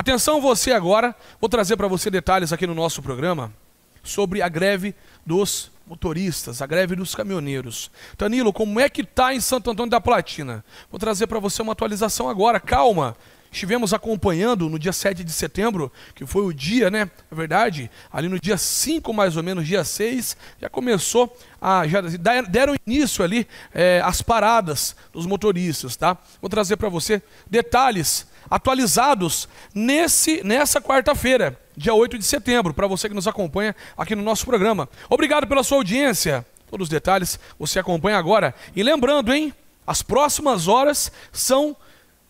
Atenção você agora, vou trazer para você detalhes aqui no nosso programa sobre a greve dos motoristas, a greve dos caminhoneiros. Danilo, como é que tá em Santo Antônio da Platina? Vou trazer para você uma atualização agora. Calma. Estivemos acompanhando no dia 7 de setembro, que foi o dia, né? Na é verdade, ali no dia 5, mais ou menos, dia 6, já começou a. Já deram início ali é, as paradas dos motoristas, tá? Vou trazer para você detalhes atualizados nesse, nessa quarta-feira, dia 8 de setembro, para você que nos acompanha aqui no nosso programa. Obrigado pela sua audiência. Todos os detalhes você acompanha agora. E lembrando, hein? As próximas horas são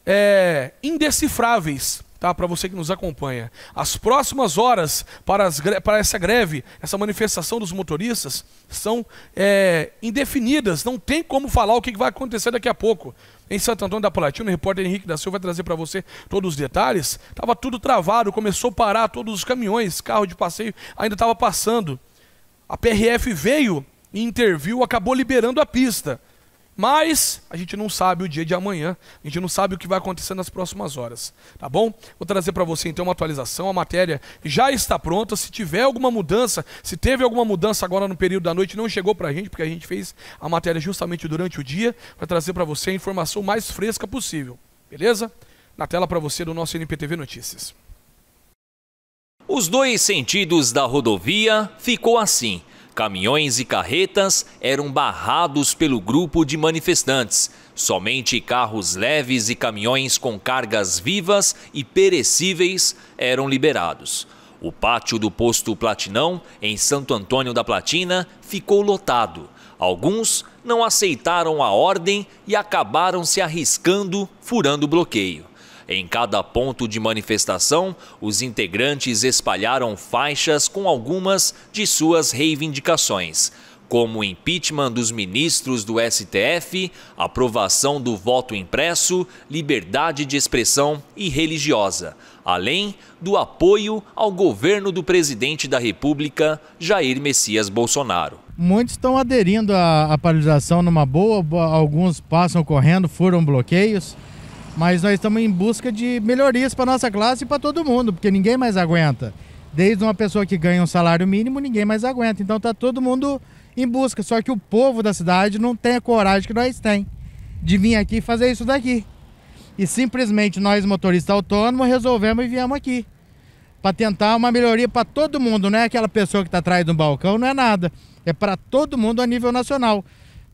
é, indecifráveis tá? Para você que nos acompanha. As próximas horas para, as, para essa greve, essa manifestação dos motoristas, são é, indefinidas. Não tem como falar o que vai acontecer daqui a pouco. Em Santo Antônio da Palatina, o repórter Henrique da Silva vai trazer para você todos os detalhes. Estava tudo travado, começou a parar todos os caminhões, carro de passeio ainda estava passando. A PRF veio e interviu, acabou liberando a pista. Mas a gente não sabe o dia de amanhã, a gente não sabe o que vai acontecer nas próximas horas, tá bom? Vou trazer para você então uma atualização, a matéria já está pronta. Se tiver alguma mudança, se teve alguma mudança agora no período da noite, não chegou para a gente, porque a gente fez a matéria justamente durante o dia, para trazer para você a informação mais fresca possível, beleza? Na tela para você do nosso NPTV Notícias. Os dois sentidos da rodovia ficou assim. Caminhões e carretas eram barrados pelo grupo de manifestantes. Somente carros leves e caminhões com cargas vivas e perecíveis eram liberados. O pátio do posto Platinão, em Santo Antônio da Platina, ficou lotado. Alguns não aceitaram a ordem e acabaram se arriscando, furando o bloqueio. Em cada ponto de manifestação, os integrantes espalharam faixas com algumas de suas reivindicações como o impeachment dos ministros do STF, aprovação do voto impresso, liberdade de expressão e religiosa, além do apoio ao governo do presidente da República, Jair Messias Bolsonaro. Muitos estão aderindo à, à paralisação numa boa, alguns passam correndo, foram bloqueios. Mas nós estamos em busca de melhorias para nossa classe e para todo mundo, porque ninguém mais aguenta. Desde uma pessoa que ganha um salário mínimo, ninguém mais aguenta. Então está todo mundo em busca. Só que o povo da cidade não tem a coragem que nós tem de vir aqui e fazer isso daqui. E simplesmente nós, motoristas autônomos, resolvemos e viemos aqui. Para tentar uma melhoria para todo mundo, não é aquela pessoa que está atrás de um balcão, não é nada. É para todo mundo a nível nacional.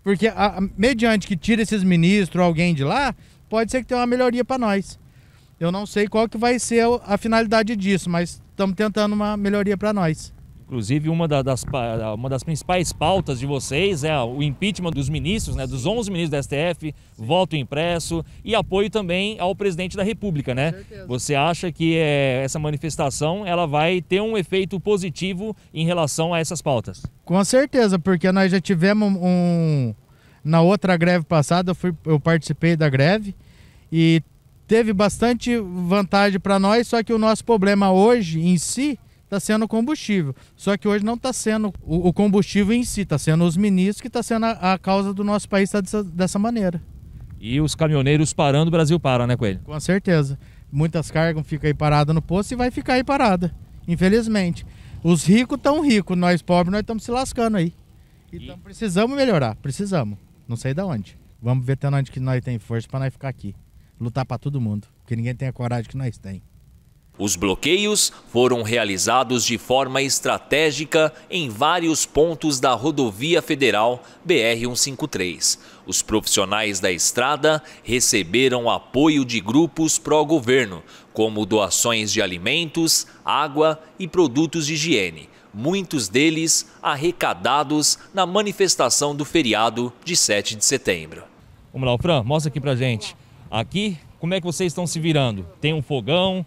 Porque a, mediante que tira esses ministros ou alguém de lá, pode ser que tenha uma melhoria para nós. Eu não sei qual que vai ser a finalidade disso, mas estamos tentando uma melhoria para nós. Inclusive, uma das, uma das principais pautas de vocês é o impeachment dos ministros, né, dos 11 ministros da STF, voto impresso e apoio também ao presidente da República. Né? Você acha que é, essa manifestação ela vai ter um efeito positivo em relação a essas pautas? Com certeza, porque nós já tivemos um, na outra greve passada eu, fui, eu participei da greve e teve bastante vantagem para nós, só que o nosso problema hoje em si está sendo o combustível. Só que hoje não está sendo o, combustível em si, está sendo os ministros que está sendo a, a, causa do nosso país estar tá dessa, dessa, maneira. E os caminhoneiros parando, o Brasil para, né, Coelho? Com certeza. Muitas cargas ficam aí paradas no posto e vai ficar aí parada, infelizmente. Os ricos estão ricos, nós pobres nós estamos se lascando aí. Então e... precisamos melhorar, precisamos. Não sei de onde. Vamos ver até onde que nós tem força para nós ficar aqui. Lutar para todo mundo, porque ninguém tem a coragem que nós tem. Os bloqueios foram realizados de forma estratégica em vários pontos da rodovia federal BR-153. Os profissionais da estrada receberam apoio de grupos pró-governo, como doações de alimentos, água e produtos de higiene muitos deles arrecadados na manifestação do feriado de 7 de setembro. Vamos lá, o Fran, mostra aqui pra gente. Aqui, como é que vocês estão se virando? Tem um fogão,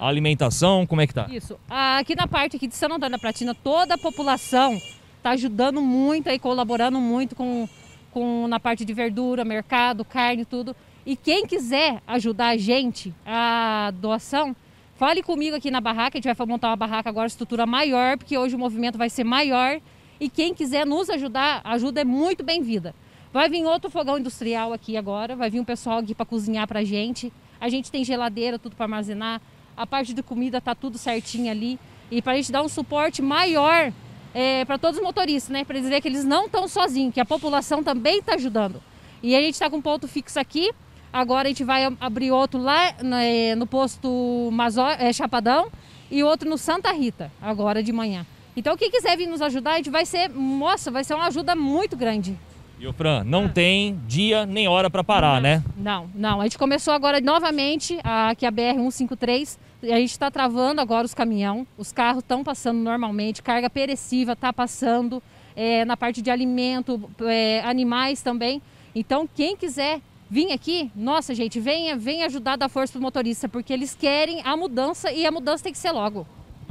alimentação, como é que tá? Isso. Aqui na parte aqui de São Antônio da Pratina, toda a população está ajudando muito e colaborando muito com, com na parte de verdura, mercado, carne, tudo. E quem quiser ajudar a gente, a doação, Fale comigo aqui na barraca, a gente vai montar uma barraca agora, estrutura maior, porque hoje o movimento vai ser maior. E quem quiser nos ajudar, ajuda é muito bem-vinda. Vai vir outro fogão industrial aqui agora, vai vir um pessoal aqui para cozinhar para a gente. A gente tem geladeira, tudo para armazenar. A parte de comida está tudo certinho ali. E para a gente dar um suporte maior é, para todos os motoristas, né? Para dizer que eles não estão sozinhos, que a população também está ajudando. E a gente está com um ponto fixo aqui, Agora a gente vai abrir outro lá é, no posto Mazo é, Chapadão e outro no Santa Rita, agora de manhã. Então quem quiser vir nos ajudar, a gente vai ser, nossa, vai ser uma ajuda muito grande. E o Fran, não ah. tem dia nem hora para parar, não, né? Não, não. A gente começou agora novamente aqui a BR 153. A gente está travando agora os caminhão. Os carros estão passando normalmente. Carga perecível está passando. É, na parte de alimento, é, animais também. Então, quem quiser Vim aqui, nossa gente, venha, venha ajudar da força pro motorista, porque eles querem a mudança e a mudança tem que ser logo.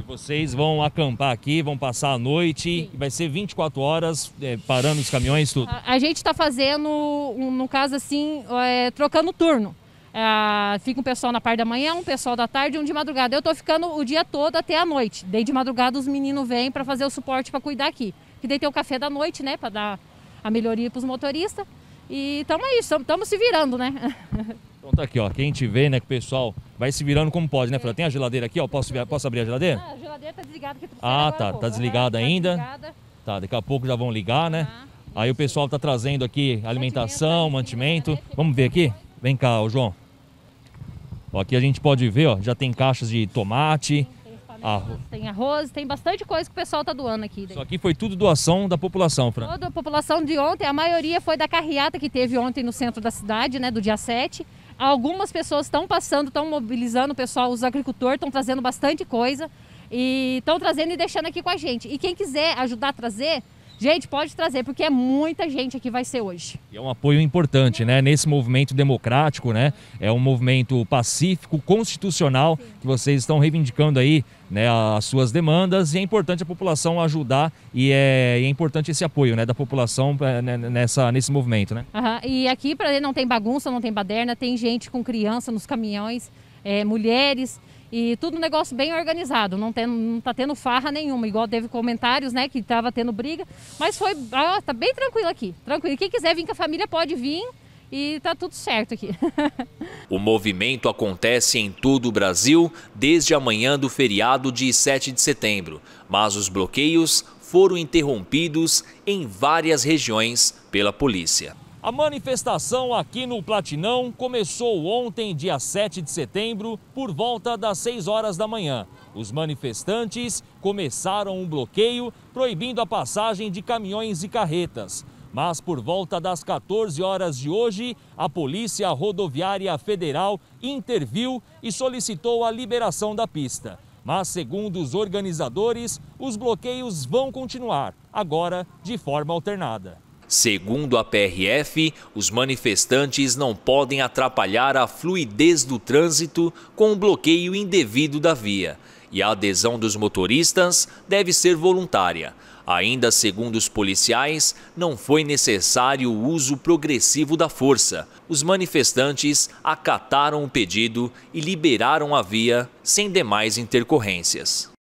Vocês vão acampar aqui, vão passar a noite, vai ser 24 horas é, parando os caminhões, tudo? A, a gente está fazendo, um, no caso assim, é, trocando turno. É, fica um pessoal na parte da manhã, um pessoal da tarde e um de madrugada. Eu estou ficando o dia todo até a noite. Daí de madrugada os meninos vêm para fazer o suporte para cuidar aqui. Que daí tem o café da noite, né, para dar a melhoria para os motoristas. E estamos aí, estamos se virando, né? Então tá aqui, ó. Quem te vê, né, que o pessoal vai se virando como pode, né? É. tem a geladeira aqui, ó. Posso, posso abrir a geladeira? Ah, a geladeira tá desligada aqui Ah, tá. Tá desligada tá ainda. Tá, desligada. tá, daqui a pouco já vão ligar, né? Ah, aí o pessoal tá trazendo aqui alimentação, né? mantimento. mantimento. Vamos ver aqui? Vem cá, ô João. Ó, aqui a gente pode ver, ó, já tem caixas de tomate, Arroz. Tem arroz, tem bastante coisa que o pessoal tá doando aqui. Daí. Né? Isso aqui foi tudo doação da população, Fran? Toda a população de ontem, a maioria foi da carreata que teve ontem no centro da cidade, né, do dia 7. Algumas pessoas estão passando, estão mobilizando o pessoal, os agricultores estão trazendo bastante coisa e estão trazendo e deixando aqui com a gente. E quem quiser ajudar a trazer, Gente, pode trazer, porque é muita gente aqui vai ser hoje. E é um apoio importante, né? Nesse movimento democrático, né? É um movimento pacífico, constitucional, que vocês estão reivindicando aí né, as suas demandas e é importante a população ajudar e é, e é importante esse apoio né, da população é, né, nessa, nesse movimento. Né? Uhum. E aqui para não tem bagunça, não tem baderna, tem gente com criança nos caminhões, é, mulheres, e tudo um negócio bem organizado, não, tem, não tá tendo farra nenhuma, igual teve comentários, né, que tava tendo briga. Mas foi, ah, tá bem tranquilo aqui, tranquilo. Quem quiser vir com a família pode vir e tá tudo certo aqui. o movimento acontece em todo o Brasil desde amanhã do feriado de 7 de setembro, mas os bloqueios foram interrompidos em várias regiões pela polícia. A manifestação aqui no Platinão começou ontem, dia 7 de setembro, por volta das 6 horas da manhã. Os manifestantes começaram um bloqueio proibindo a passagem de caminhões e carretas. Mas por volta das 14 horas de hoje, a Polícia Rodoviária Federal interviu e solicitou a liberação da pista. Mas, segundo os organizadores, os bloqueios vão continuar, agora de forma alternada. Segundo a PRF, os manifestantes não podem atrapalhar a fluidez do trânsito com o bloqueio indevido da via, e a adesão dos motoristas deve ser voluntária. Ainda segundo os policiais, não foi necessário o uso progressivo da força. Os manifestantes acataram o pedido e liberaram a via sem demais intercorrências.